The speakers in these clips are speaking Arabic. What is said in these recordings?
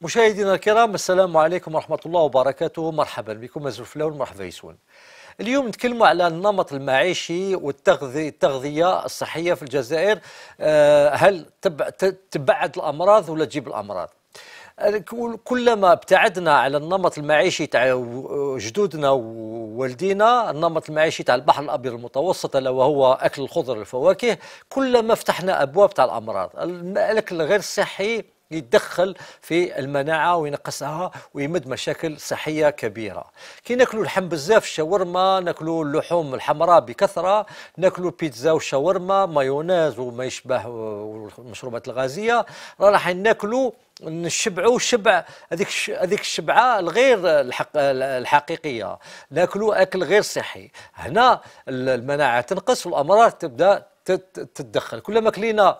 مشاهدينا الكرام السلام عليكم ورحمة الله وبركاته مرحبا بكم مزروف لون مرحبا يسون اليوم نتكلموا على النمط المعيشي والتغذية الصحية في الجزائر آه، هل تبعد الأمراض ولا تجيب الأمراض آه، كلما ابتعدنا على النمط المعيشي تاع جدودنا ووالدينا النمط المعيشي تاع البحر الابيض المتوسط الا وهو اكل الخضر والفواكه كلما فتحنا ابواب تاع الامراض الاكل غير صحي يتدخل في المناعه وينقصها ويمد مشاكل صحيه كبيره كي ناكلوا اللحم بزاف الشاورما ناكلوا اللحوم الحمراء بكثره ناكلوا بيتزا وشاورما مايونيز وما يشبه والمشروبات الغازيه راح ناكلوا نشبعوا شبع هذيك هذيك الشبعه الغير الحق الحقيقيه ناكلوا اكل غير صحي هنا المناعه تنقص والامراض تبدا تتدخل كلما كلينا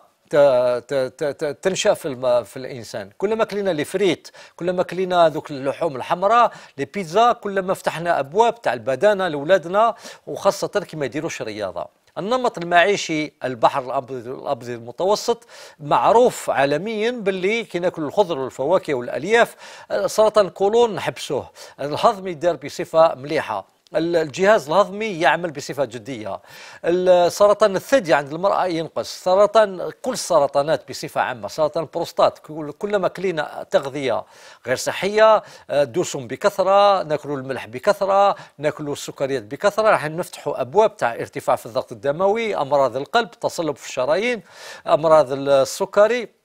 تنشاف في الانسان كل ما كلينا لي فريت كل ما كلينا ذوك اللحوم الحمراء لي بيتزا كل ما فتحنا ابواب تاع البدانه لاولادنا وخاصه كي ما يديروش رياضه النمط المعيشي البحر الابيض المتوسط معروف عالميا باللي كي ناكل الخضر والفواكه والالياف سرطان القولون نحبسوه الهضم يدار بصفه مليحه الجهاز الهضمي يعمل بصفه جديه سرطان الثدي عند المراه ينقص سرطان كل السرطانات بصفه عامه سرطان البروستات كلما كلينا تغذيه غير صحيه آه، دسم بكثره ناكلوا الملح بكثره ناكلوا السكريات بكثره راح نفتحوا ابواب تاع ارتفاع في الضغط الدموي امراض القلب تصلب في الشرايين امراض السكري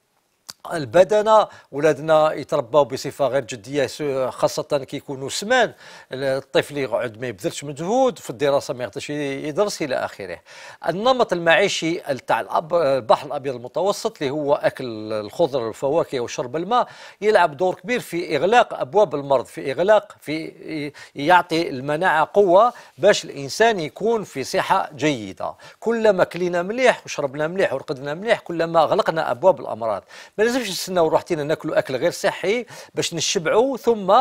البدنه ولادنا يترباو بصفه غير جديه خاصه كي سمان الطفل يقعد ما يبذلش مجهود في الدراسه ما يقدرش يدرس الى اخره النمط المعيشي تاع البحر الابيض المتوسط اللي هو اكل الخضر والفواكه وشرب الماء يلعب دور كبير في اغلاق ابواب المرض في اغلاق في يعطي المناعه قوه باش الانسان يكون في صحه جيده كلما كلينا مليح وشربنا مليح ورقدنا مليح كلما غلقنا ابواب الامراض لازمش نستناو روحتينا ناكلوا اكل غير صحي باش نشبعوا ثم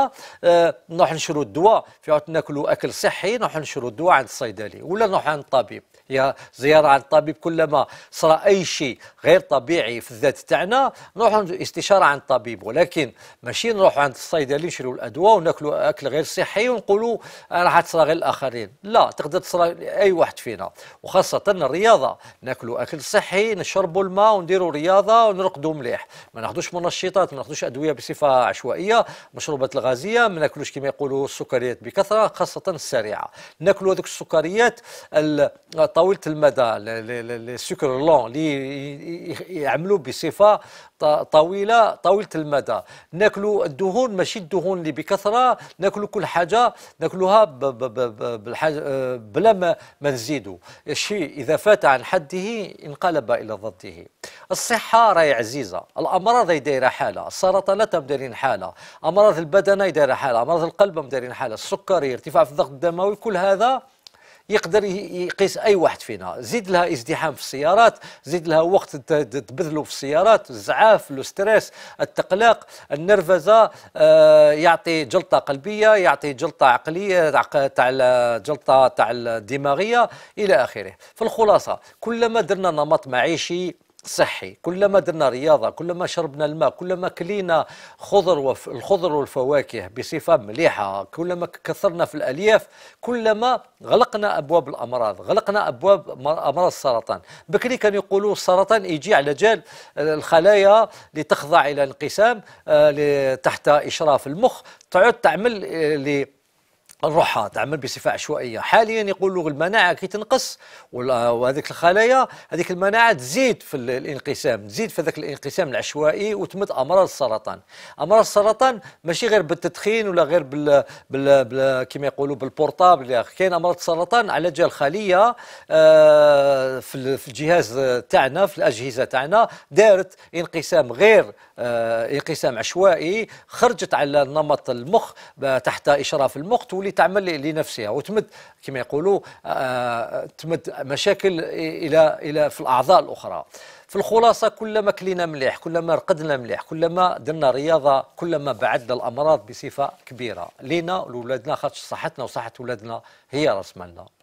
آه، نروح نشرو الدواء في عاد ناكلوا اكل صحي نروح نشرو الدواء عند الصيدلي ولا نروح عند الطبيب يا زياره عند الطبيب كلما صرا اي شيء غير طبيعي في الذات تاعنا نروحوا استشاره عند الطبيب ولكن ماشي نروحوا عند الصيدلي نشرو الادواء وناكلوا اكل غير صحي ونقولوا راح تصرا غير الاخرين لا تقدر تصرا اي واحد فينا وخاصه الرياضه ناكلوا اكل صحي نشربوا الماء ونديروا رياضه ونرقدوا مليح ما ناخذوش منشطات ما ناخذوش ادويه بصفه عشوائيه مشروبات الغازيه ما ناكلوش كما يقولوا السكريات بكثره خاصه السريعه ناكلوا هذوك السكريات طويله المدى السكر لون اللي يعملوا بصفه طويله طويله المدى ناكلوا الدهون ماشي الدهون اللي بكثره ناكلوا كل حاجه ناكلوها بلا ما, ما نزيدوا الشيء اذا فات عن حده انقلب الى ضده الصحه راهي عزيزه امراض يديرها حاله السرطانات مدارين حاله امراض البدنه يديرها حاله امراض القلب مدارين حاله السكري ارتفاع في الضغط الدموي كل هذا يقدر يقيس اي واحد فينا زيد لها ازدحام في السيارات زيد لها وقت تبذلوا في السيارات الزعاف الستريس التقلق النرفزه آه يعطي جلطه قلبيه يعطي جلطه عقليه تاع جلطه تاع الدماغيه الى اخره في الخلاصه كلما درنا نمط معيشي صحي كلما درنا رياضه كلما شربنا الماء كلما كلينا خضر وف... الخضر والفواكه بصفه مليحه كلما كثرنا في الالياف كلما غلقنا ابواب الامراض غلقنا ابواب امراض السرطان بكري كانوا يقولوا السرطان يجي على جال الخلايا لتخضع الى انقسام آه، تحت اشراف المخ تعود تعمل آه، الروحة تعمل بصفه عشوائيه حاليا يقول المناعه كي تنقص وهذيك الخلايا هذيك المناعه تزيد في الانقسام تزيد في ذاك الانقسام العشوائي وتمت امراض السرطان امراض السرطان ماشي غير بالتدخين ولا غير بال, بال... بال... كما يقولوا بالبورطابل كاين امراض السرطان على جال خليه آه في الجهاز تاعنا في الاجهزه تاعنا دارت انقسام غير آه، انقسام عشوائي خرجت على نمط المخ تحت اشراف المخ تولي تعمل لنفسها وتمد كما يقولوا آه، تمد مشاكل الى الى في الاعضاء الاخرى في الخلاصه كلما كلينا مليح كلما رقدنا مليح كلما درنا رياضه كلما بعدنا الامراض بصفه كبيره لينا ولولادنا خاطر صحتنا وصحه ولادنا هي راس مالنا